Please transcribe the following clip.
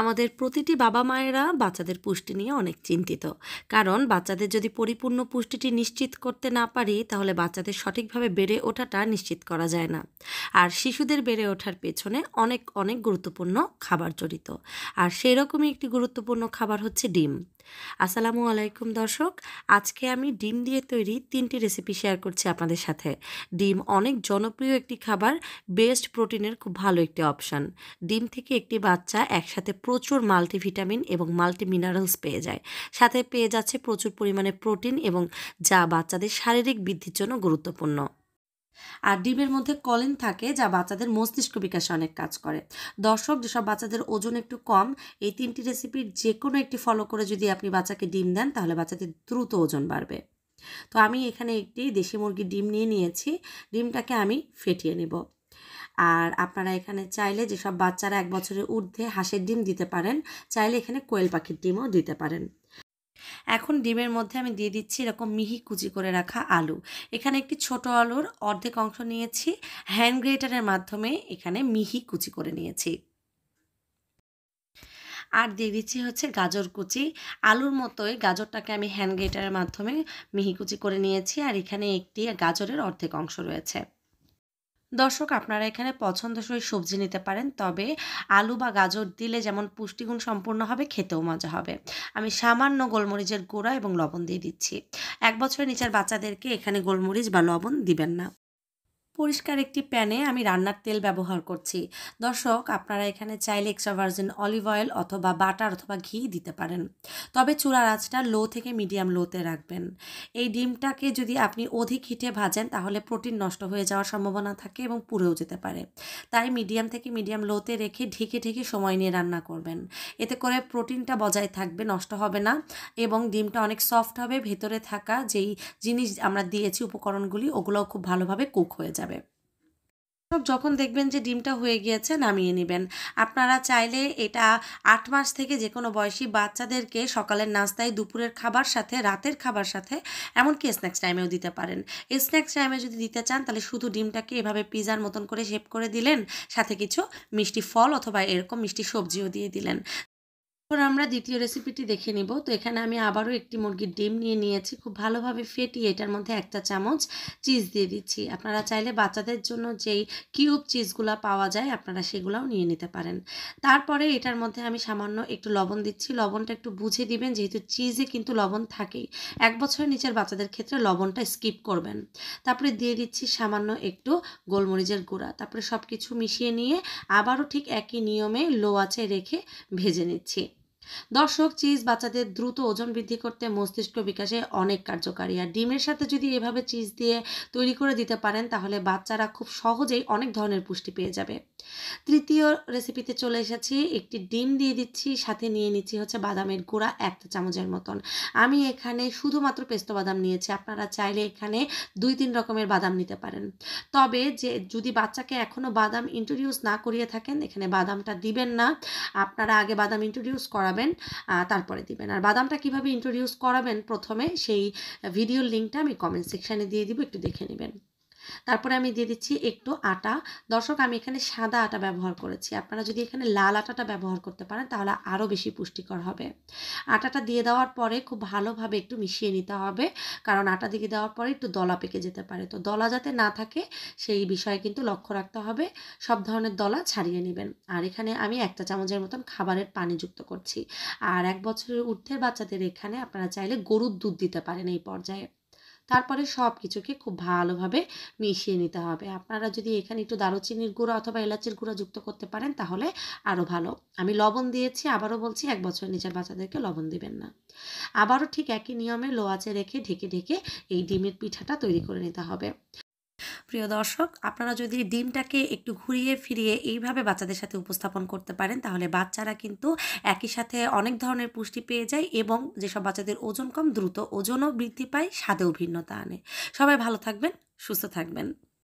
আমাদের প্রতিটি বাবা মায়েরা বাচ্চাদের পুষ্টি নিয়ে অনেক চিন্তিত কারণ বাচ্চাদের যদি পরিপূর্ণ পুষ্টিটি নিশ্চিত করতে না পারি তাহলে বাচ্চাদের সঠিকভাবে বেড়ে ওঠাটা নিশ্চিত করা যায় না আর শিশুদের বেড়ে ওঠার পেছনে অনেক অনেক গুরুত্বপূর্ণ খাবার জড়িত আর সেই রকমই একটি গুরুত্বপূর্ণ খাবার হচ্ছে ডিম আসসালামু আলাইকুম দর্শক আজকে আমি ডিম দিয়ে তৈরি তিনটি রেসিপি শেয়ার করছি আপনাদের সাথে ডিম অনেক জনপ্রিয় একটি খাবার বেস্ট প্রোটিনের খুব ভালো একটি অপশান ডিম থেকে একটি বাচ্চা একসাথে প্রচুর মাল্টিভিটামিন এবং মাল্টি মিনারেলস পেয়ে যায় সাথে পেয়ে যাচ্ছে প্রচুর পরিমাণে প্রোটিন এবং যা বাচ্চাদের শারীরিক বৃদ্ধির জন্য গুরুত্বপূর্ণ আর ডিমের মধ্যে কলিন থাকে যা বাচ্চাদের মস্তিষ্ক বিকাশে অনেক কাজ করে দর্শক যেসব বাচ্চাদের ওজন একটু কম এই তিনটি রেসিপির যে কোনো একটি ফলো করে যদি আপনি বাচ্চাকে ডিম দেন তাহলে বাচ্চাদের দ্রুত ওজন বাড়বে তো আমি এখানে একটি দেশি মুরগির ডিম নিয়ে নিয়েছি ডিমটাকে আমি ফেটিয়ে নেব আর আপনারা এখানে চাইলে যেসব বাচ্চারা এক বছরের ঊর্ধ্বে হাঁসের ডিম দিতে পারেন চাইলে এখানে কোয়েল পাখির ডিমও দিতে পারেন এখন ডিমের মধ্যে আমি দিয়ে দিচ্ছি এরকম মিহি কুচি করে রাখা আলু এখানে একটি ছোট আলুর অর্ধেক অংশ নিয়েছি হ্যান্ড গ্রেটারের মাধ্যমে এখানে মিহি কুচি করে নিয়েছি আর দিয়ে দিচ্ছি হচ্ছে গাজর কুচি আলুর মতোই গাজরটাকে আমি হ্যান্ড গ্রেটারের মাধ্যমে মিহি কুচি করে নিয়েছি আর এখানে একটি গাজরের অর্ধেক অংশ রয়েছে দর্শক আপনারা এখানে পছন্দসই সবজি নিতে পারেন তবে আলু বা গাজর দিলে যেমন পুষ্টিগুণ সম্পূর্ণ হবে খেতেও মজা হবে আমি সামান্য গোলমরিচের গুঁড়া এবং লবণ দিয়ে দিচ্ছি এক বছরের নিচের বাচ্চাদেরকে এখানে গোলমরিচ বা লবণ দিবেন না পরিষ্কার একটি প্যানে আমি রান্নার তেল ব্যবহার করছি দর্শক আপনারা এখানে চাইলে এক্সট্রা ভার্জিন অলিভ অয়েল অথবা বাটার অথবা ঘি দিতে পারেন তবে চুলার আঁচটা লো থেকে মিডিয়াম লোতে রাখবেন এই ডিমটাকে যদি আপনি অধিক হিটে ভাজেন তাহলে প্রোটিন নষ্ট হয়ে যাওয়ার সম্ভাবনা থাকে এবং পুড়েও যেতে পারে তাই মিডিয়াম থেকে মিডিয়াম লোতে রেখে ঢেকে ঢেকে সময় নিয়ে রান্না করবেন এতে করে প্রোটিনটা বজায় থাকবে নষ্ট হবে না এবং ডিমটা অনেক সফট হবে ভেতরে থাকা যেই জিনিস আমরা দিয়েছি উপকরণগুলি ওগুলোও খুব ভালোভাবে কুক হয়ে যাবে যাবে যখন দেখবেন যে ডিমটা হয়ে গিয়েছে নামিয়ে নেবেন আপনারা চাইলে এটা আট মাস থেকে যে কোনো বয়সী বাচ্চাদেরকে সকালের নাস্তায় দুপুরের খাবার সাথে রাতের খাবার সাথে এমনকি স্ন্যাক্স টাইমেও দিতে পারেন স্ন্যাক্স টাইমে যদি দিতে চান তাহলে শুধু ডিমটাকে এভাবে পিজার মতন করে শেপ করে দিলেন সাথে কিছু মিষ্টি ফল অথবা এরকম মিষ্টি সবজিও দিয়ে দিলেন এখন আমরা দ্বিতীয় রেসিপিটি দেখে নিব তো এখানে আমি আবারও একটি মুরগির ডিম নিয়ে নিয়েছি খুব ভালোভাবে ফেটিয়ে এটার মধ্যে একটা চামচ চিজ দিয়ে দিচ্ছি আপনারা চাইলে বাচ্চাদের জন্য যেই কিউব চিজগুলো পাওয়া যায় আপনারা সেগুলাও নিয়ে নিতে পারেন তারপরে এটার মধ্যে আমি সামান্য একটু লবণ দিচ্ছি লবণটা একটু বুঝে দিবেন যেহেতু চিজে কিন্তু লবণ থাকেই এক বছরের নিচের বাচ্চাদের ক্ষেত্রে লবণটা স্কিপ করবেন তারপরে দিয়ে দিচ্ছি সামান্য একটু গোলমরিচের গুঁড়া তারপরে সব কিছু মিশিয়ে নিয়ে আবারও ঠিক একই নিয়মে লো আছে রেখে ভেজে নিচ্ছি দর্শক চিজ বাচ্চাদের দ্রুত ওজন বৃদ্ধি করতে মস্তিষ্ক বিকাশে অনেক কার্যকারী আর ডিমের সাথে যদি এভাবে চিজ দিয়ে তৈরি করে দিতে পারেন তাহলে বাচ্চারা খুব সহজেই অনেক ধরনের পুষ্টি পেয়ে যাবে তৃতীয় রেসিপিতে চলে এসেছি একটি ডিম দিয়ে দিচ্ছি সাথে নিয়ে নিচ্ছি হচ্ছে বাদামের গুঁড়া একটা চামচের মতন আমি এখানে শুধুমাত্র পেস্ত বাদাম নিয়েছি আপনারা চাইলে এখানে দুই তিন রকমের বাদাম নিতে পারেন তবে যে যদি বাচ্চাকে এখনও বাদাম ইন্ট্রোডিউস না করিয়ে থাকেন এখানে বাদামটা দিবেন না আপনারা আগে বাদাম ইন্ট্রোডিউস করাবেন বানাবেন তারপরে দিবেন আর বাদামটা কিভাবে ইন্ট্রোডিউস করাবেন প্রথমে সেই ভিডিওর লিঙ্কটা আমি কমেন্ট সেকশানে দিয়ে দিব একটু দেখে নেবেন তারপরে আমি দিয়ে দিচ্ছি একটু আটা দর্শক আমি এখানে সাদা আটা ব্যবহার করেছি আপনারা যদি এখানে লাল আটাটা ব্যবহার করতে পারেন তাহলে আরও বেশি পুষ্টিকর হবে আটাটা দিয়ে দেওয়ার পরে খুব ভালোভাবে একটু মিশিয়ে নিতে হবে কারণ আটা দিয়ে দেওয়ার পরে একটু দলা পেকে যেতে পারে তো দলা যাতে না থাকে সেই বিষয়ে কিন্তু লক্ষ্য রাখতে হবে সব ধরনের দলা ছাড়িয়ে নেবেন আর এখানে আমি একটা চামচের মতন খাবারের পানি যুক্ত করছি আর এক বছরের ঊর্ধ্বের বাচ্চাদের এখানে আপনারা চাইলে গরুর দুধ দিতে পারেন এই পর্যায়ে তারপরে সব কিছুকে খুব ভালোভাবে মিশিয়ে নিতে হবে আপনারা যদি এখানে একটু দারুচিনির গুঁড়া অথবা এলাচির গুঁড়ো যুক্ত করতে পারেন তাহলে আরও ভালো আমি লবণ দিয়েছি আবারও বলছি এক বছর নিচের বাচ্চাদেরকে লবণ দিবেন না আবারও ঠিক একই নিয়মে লোয়াচে রেখে ঢেকে ঢেকে এই ডিমের পিঠাটা তৈরি করে নিতে হবে প্রিয় দর্শক আপনারা যদি ডিমটাকে একটু ঘুরিয়ে ফিরিয়ে এইভাবে বাচ্চাদের সাথে উপস্থাপন করতে পারেন তাহলে বাচ্চারা কিন্তু একই সাথে অনেক ধরনের পুষ্টি পেয়ে যায় এবং যেসব বাচ্চাদের ওজন কম দ্রুত ওজনও বৃদ্ধি পায় স্বাদেও ভিন্নতা আনে সবাই ভালো থাকবেন সুস্থ থাকবেন